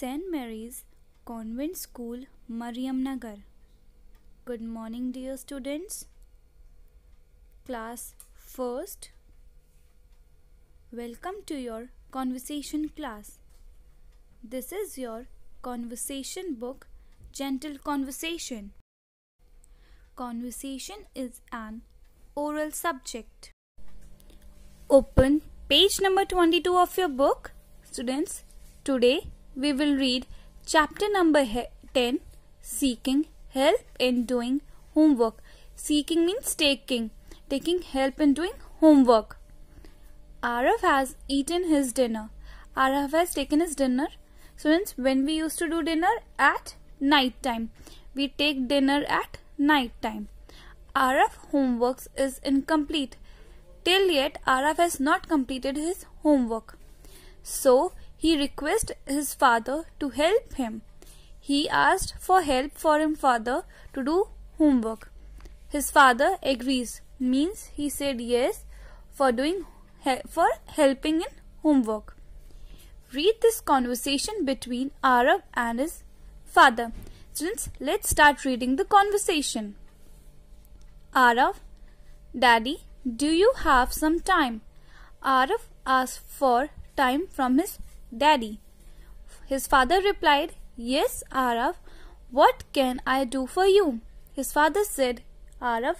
St. Mary's Convent School, Mariamnagar. Good morning, dear students. Class first. Welcome to your conversation class. This is your conversation book, Gentle Conversation. Conversation is an oral subject. Open page number 22 of your book, students. Today we will read chapter number 10 Seeking Help in Doing Homework. Seeking means taking, taking help in doing homework. Araf has eaten his dinner. Araf has taken his dinner. So when we used to do dinner at night time. We take dinner at night time. Araf homeworks is incomplete. Till yet Araf has not completed his homework. So he requested his father to help him. He asked for help for him father to do homework. His father agrees means he said yes for doing for helping in homework. Read this conversation between Arab and his father. Students, let's start reading the conversation. Arab, Daddy, do you have some time? Arif asked for time from his Daddy. His father replied, Yes, Arav, what can I do for you? His father said, Arav,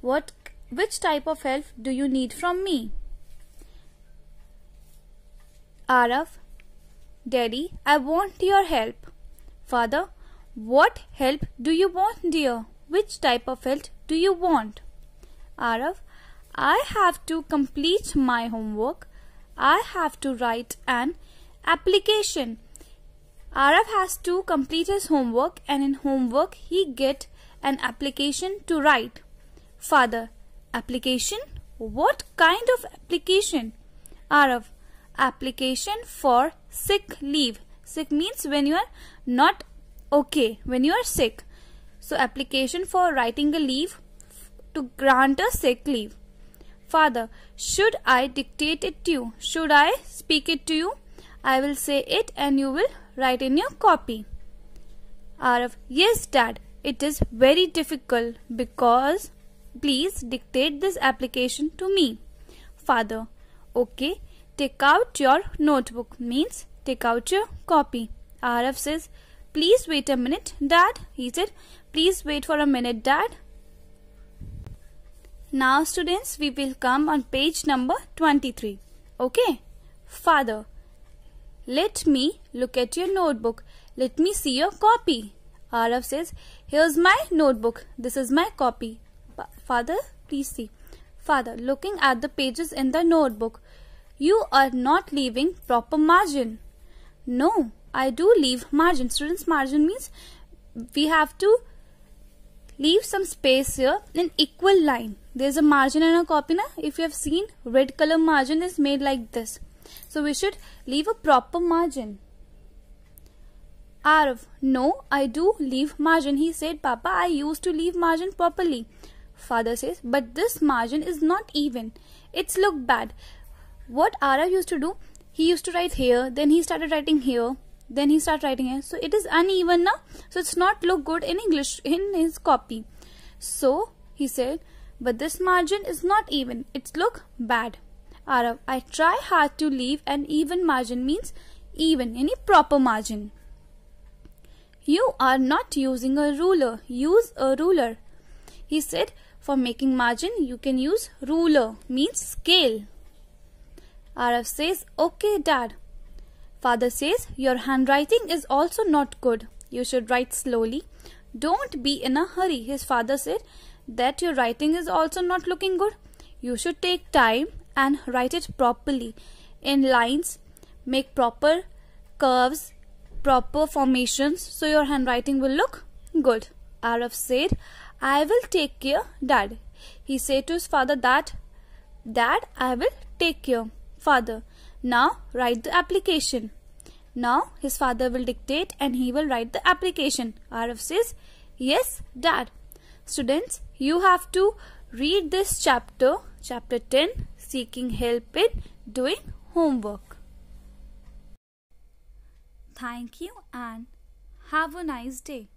what, which type of help do you need from me? Arav, Daddy, I want your help. Father, what help do you want, dear? Which type of help do you want? Arav, I have to complete my homework. I have to write an Application Araf has to complete his homework and in homework he get an application to write. Father, application? What kind of application? Araf, application for sick leave. Sick means when you are not okay, when you are sick. So application for writing a leave to grant a sick leave. Father, should I dictate it to you? Should I speak it to you? I will say it and you will write in your copy. Arav, yes dad, it is very difficult because please dictate this application to me. Father, okay, take out your notebook means take out your copy. Arav says, please wait a minute dad. He said, please wait for a minute dad. Now students, we will come on page number 23. Okay, father, let me look at your notebook. Let me see your copy. Arav says, Here's my notebook. This is my copy. Father, please see. Father, looking at the pages in the notebook, you are not leaving proper margin. No, I do leave margin. Students, margin means we have to leave some space here in equal line. There's a margin in a copy. Na? If you have seen, red color margin is made like this. So we should leave a proper margin. Arav, no, I do leave margin. He said, Papa, I used to leave margin properly. Father says, but this margin is not even. It's look bad. What Arav used to do, he used to write here, then he started writing here, then he started writing here. So it is uneven now. So it's not look good in English in his copy. So he said, but this margin is not even. It's look bad. Arav, I try hard to leave an even margin means even, any proper margin. You are not using a ruler. Use a ruler. He said, for making margin, you can use ruler means scale. Arav says, okay dad. Father says, your handwriting is also not good. You should write slowly. Don't be in a hurry. His father said that your writing is also not looking good. You should take time and write it properly in lines make proper curves proper formations so your handwriting will look good araf said i will take care dad he said to his father that dad i will take care father now write the application now his father will dictate and he will write the application araf says yes dad students you have to read this chapter Chapter 10 Seeking Help in Doing Homework. Thank you and have a nice day.